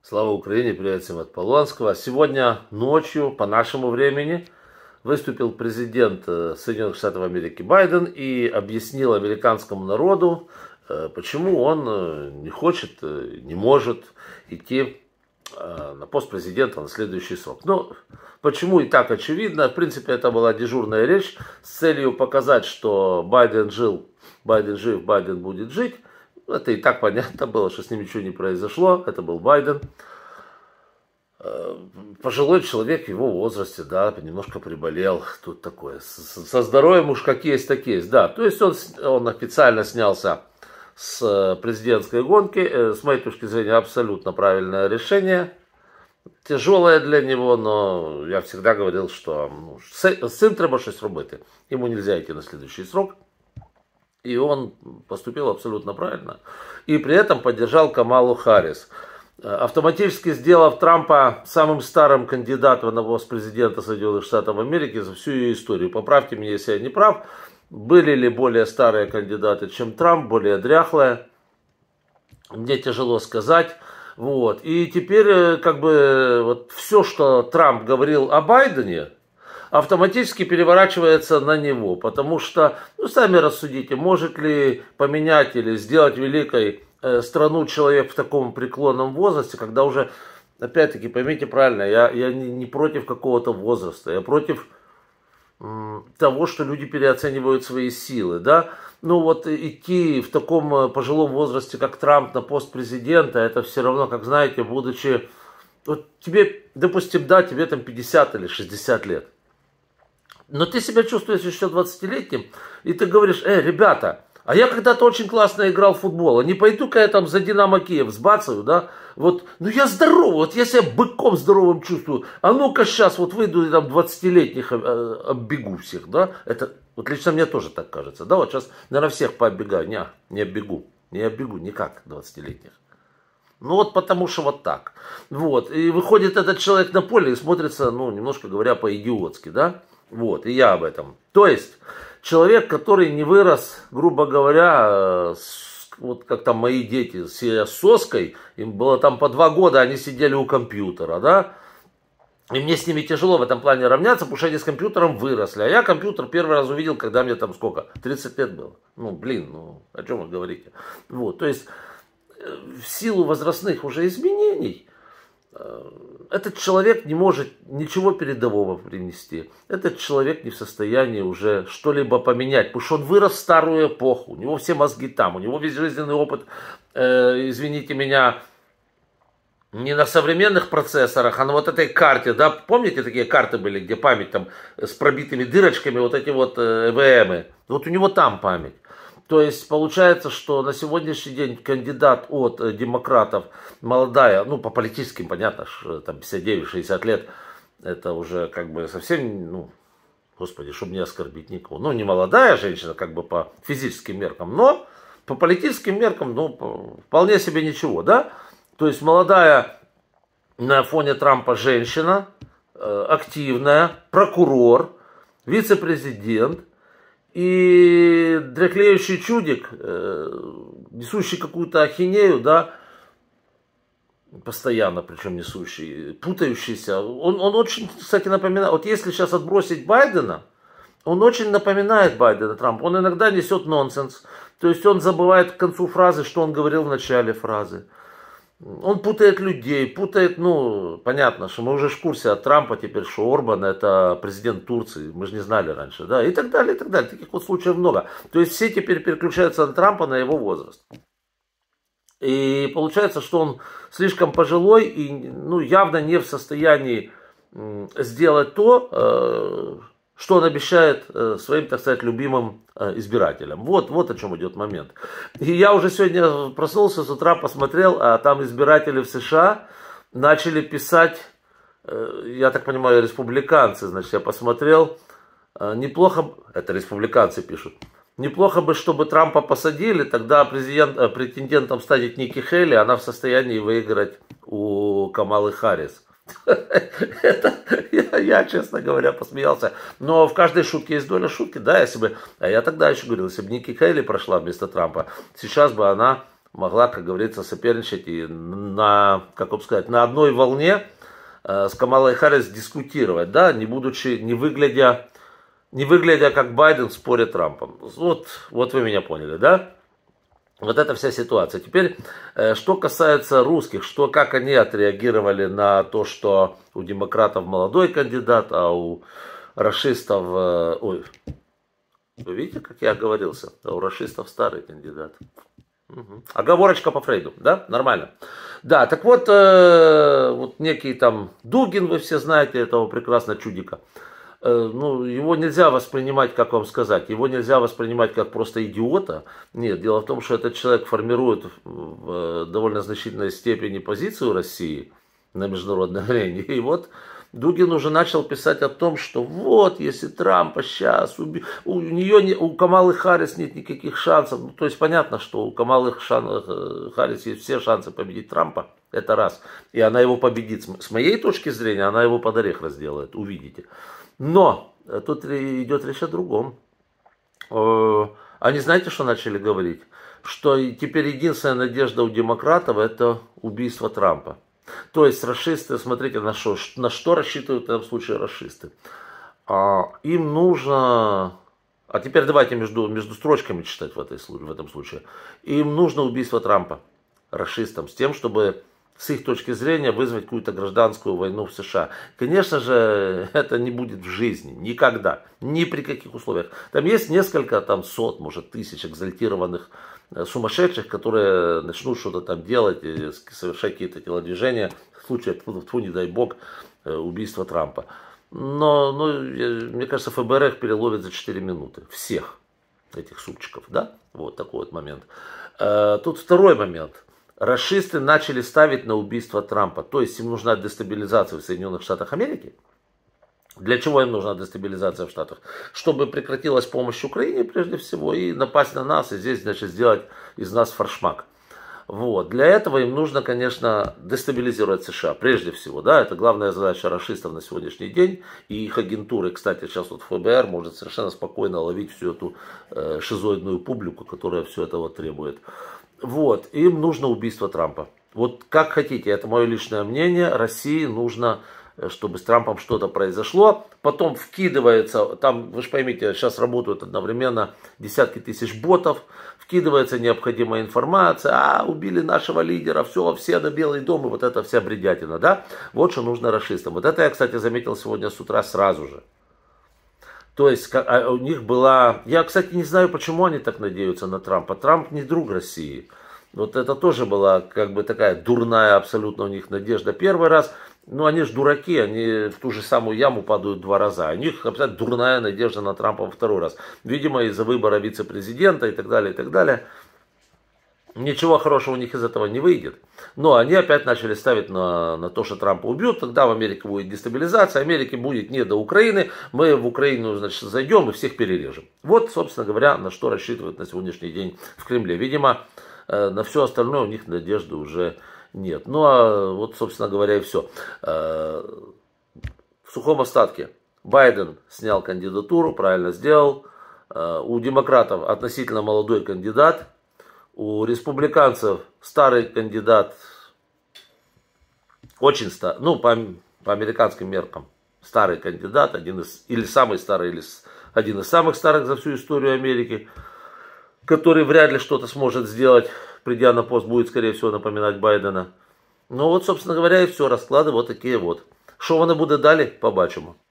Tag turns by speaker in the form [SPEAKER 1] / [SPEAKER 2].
[SPEAKER 1] Слава Украине, привет всем от Полонского. Сегодня ночью, по нашему времени, выступил президент э, Соединенных Штатов Америки Байден и объяснил американскому народу, э, почему он э, не хочет, не может идти на пост президента на следующий срок. Но ну, почему и так очевидно, в принципе, это была дежурная речь с целью показать, что Байден жил, Байден жив, Байден будет жить, ну, это и так понятно было, что с ним ничего не произошло. Это был Байден. Э, пожилой человек в его возрасте, да, немножко приболел. Тут такое. Со здоровьем уж как есть, так есть. Да, то есть он, он официально снялся с э, президентской гонки. Э, с моей точки зрения, абсолютно правильное решение. Тяжелое для него, но я всегда говорил, что ну, с цим треба щось робити. Ему нельзя идти на следующий срок и он поступил абсолютно правильно. И при этом поддержал Камалу Харрис. Автоматически сделав Трампа самым старым кандидатом на пост президента Соединенных Штатов Америки за всю ее историю. Поправьте меня, если я не прав. Были ли более старые кандидаты, чем Трамп, более дряхлые? Мне тяжело сказать. Вот. И теперь э, как бы вот все, что Трамп говорил о Байдене, автоматически переворачивается на него, потому что, ну, сами рассудите, может ли поменять или сделать великой э, страну человек в таком преклонном возрасте, когда уже, опять-таки, поймите правильно, я, я не, не против какого-то возраста, я против того, что люди переоценивают свои силы, да, ну вот идти в таком э, пожилом возрасте, как Трамп, на пост президента, это все равно, как знаете, будучи, вот тебе, допустим, да, тебе там 50 или 60 лет, но ты себя чувствуешь еще 20-летним, и ты говоришь, э, ребята, а я когда-то очень классно играл в футбол, а не пойду-ка я там за Динамо Киев сбацаю, да? Вот, ну я здоровый, вот я себя быком здоровым чувствую. А ну-ка сейчас вот выйду и там 20-летних э, оббегу всех, да? Это, вот лично мне тоже так кажется, да? Вот сейчас, наверное, всех пооббегаю, не, не оббегу, не оббегу никак 20-летних. Ну вот потому что вот так. Вот, и выходит этот человек на поле и смотрится, ну, немножко говоря, по-идиотски, да? Вот, и я об этом. То есть, человек, который не вырос, грубо говоря, э, с, вот как там мои дети, э, с соской, им было там по два года, они сидели у компьютера, да, и мне с ними тяжело в этом плане равняться, потому что они с компьютером выросли. А я компьютер первый раз увидел, когда мне там сколько? 30 лет было. Ну, блин, ну, о чем вы говорите? Вот, то есть, э, в силу возрастных уже изменений, Э, этот человек не может ничего передового принести. Этот человек не в состоянии уже что-либо поменять, потому что он вырос в старую эпоху, у него все мозги там, у него весь жизненный опыт, э, извините меня, не на современных процессорах, а на вот этой карте, да, помните такие карты были, где память там с пробитыми дырочками, вот эти вот э, ЭВМы, вот у него там память. То есть получается, что на сегодняшний день кандидат от э, демократов, молодая, ну по политическим, понятно, э, там 59-60 лет, это уже как бы совсем, ну, господи, чтобы не оскорбить никого. Ну, не молодая женщина, как бы по физическим меркам, но по политическим меркам, ну, вполне себе ничего, да? То есть молодая на фоне Трампа женщина, э, активная, прокурор, вице-президент, и дреклеющий чудик, э, несущий какую-то ахинею, да, постоянно, причем несущий, путающийся. Он, он очень, кстати, напоминает, вот если сейчас отбросить Байдена, он очень напоминает Байдена Трампа. Он иногда несет нонсенс. То есть он забывает к концу фразы, что он говорил в начале фразы. Он путает людей, путает, ну, понятно, что мы уже в курсе от Трампа теперь, что Орбан это президент Турции, мы же не знали раньше, да, и так далее, и так далее. Таких вот случаев много. То есть все теперь переключаются от Трампа на его возраст. И получается, что он слишком пожилой и, ну, явно не в состоянии сделать то, э, что он обещает э, своим, так сказать, любимым э, избирателям. Вот, вот о чем идет момент. И я уже сегодня проснулся с утра, посмотрел, а там избиратели в США начали писать, э, я так понимаю, республиканцы, значит, я посмотрел, неплохо, это республиканцы пишут, неплохо бы, чтобы Трампа посадили, тогда президент, претендентом станет Ники Хелли, она в состоянии выиграть у Камалы Харрис. Это я, я, честно говоря, посмеялся. Но в каждой шутке есть доля шутки. Да, если бы... А я тогда еще говорил, если бы Ники Хейли прошла вместо Трампа, сейчас бы она могла, как говорится, соперничать и на, как бы сказать, на одной волне э, с Камалой Харрис дискутировать, да, не будучи, не выглядя, не выглядя как Байден в споре Трампом. Вот, вот вы меня поняли, да? Вот эта вся ситуация. Теперь, э, что касается русских, что, как они отреагировали на то, что у демократов молодой кандидат, а у расистов... Э, ой, вы видите, как я оговорился? А у расистов старый кандидат. Угу. Оговорочка по Фрейду, да? Нормально. Да, так вот, э, вот некий там Дугин, вы все знаете этого прекрасного чудика. Э, ну, его нельзя воспринимать, как вам сказать, его нельзя воспринимать как просто идиота. Нет, дело в том, что этот человек формирует в э, довольно значительной степени позицию России на международной арене. И вот Дугин уже начал писать о том, что вот, если Трампа сейчас уби... у нее не... у Камалы Харрис нет никаких шансов. Ну, то есть понятно, что у Камалы Шан... Э, Харрис есть все шансы победить Трампа. Это раз. И она его победит. С моей точки зрения, она его под орех разделает, увидите. Но э, тут идет речь о другом. Э, они знаете, что начали говорить? Что теперь единственная надежда у демократов это убийство Трампа. То есть расисты, смотрите, на что, на что рассчитывают в этом случае расисты. А, им нужно а теперь давайте между, между строчками читать в, этой, в этом случае. Им нужно убийство Трампа расистам с тем, чтобы с их точки зрения вызвать какую-то гражданскую войну в США. Конечно же, это не будет в жизни, никогда, ни при каких условиях. Там есть несколько, там сот, может, тысяч экзальтированных э, сумасшедших, которые начнут что-то там делать, совершать какие-то телодвижения, в случае, тьфу, тьфу, не дай бог, э, убийства Трампа. Но, ну, мне кажется, ФБР их переловит за 4 минуты. Всех этих супчиков, да? Вот такой вот момент. Э, тут второй момент – расисты начали ставить на убийство Трампа. То есть им нужна дестабилизация в Соединенных Штатах Америки. Для чего им нужна дестабилизация в Штатах? Чтобы прекратилась помощь Украине, прежде всего, и напасть на нас, и здесь, значит, сделать из нас форшмак. Вот. Для этого им нужно, конечно, дестабилизировать США, прежде всего. Да? Это главная задача расистов на сегодняшний день. И их агентуры, кстати, сейчас вот ФБР может совершенно спокойно ловить всю эту э, шизоидную публику, которая все этого требует. Вот, им нужно убийство Трампа. Вот как хотите, это мое личное мнение, России нужно э, чтобы с Трампом что-то произошло. Потом вкидывается, там, вы же поймите, сейчас работают одновременно десятки тысяч ботов, вкидывается необходимая информация, а, убили нашего лидера, все, все на Белый дом, и вот это вся бредятина, да? Вот что нужно расистам. Вот это я, кстати, заметил сегодня с утра сразу же. То есть а, у них была... Я, кстати, не знаю, почему они так надеются на Трампа. Трамп не друг России. Вот это тоже была как бы такая дурная абсолютно у них надежда. Первый раз, ну они же дураки, они в ту же самую яму падают два раза. У них абсолютно дурная надежда на Трампа во второй раз. Видимо, из-за выбора вице-президента и так далее, и так далее ничего хорошего у них из этого не выйдет. Но они опять начали ставить на, на то, что Трампа убьют, тогда в Америке будет дестабилизация, Америке будет не до Украины, мы в Украину, значит, зайдем и всех перережем. Вот, собственно говоря, на что рассчитывают на сегодняшний день в Кремле. Видимо, э, на все остальное у них надежды уже нет. Ну, а вот, собственно говоря, и все. Э, в сухом остатке Байден снял кандидатуру, правильно сделал. Э, у демократов относительно молодой кандидат, у республиканцев старый кандидат, очень старый, ну, по, по американским меркам, старый кандидат, один из, или самый старый, или один из самых старых за всю историю Америки, который вряд ли что-то сможет сделать, придя на пост, будет, скорее всего, напоминать Байдена. Ну вот, собственно говоря, и все, расклады вот такие вот. Що вони будет далі, побачимо.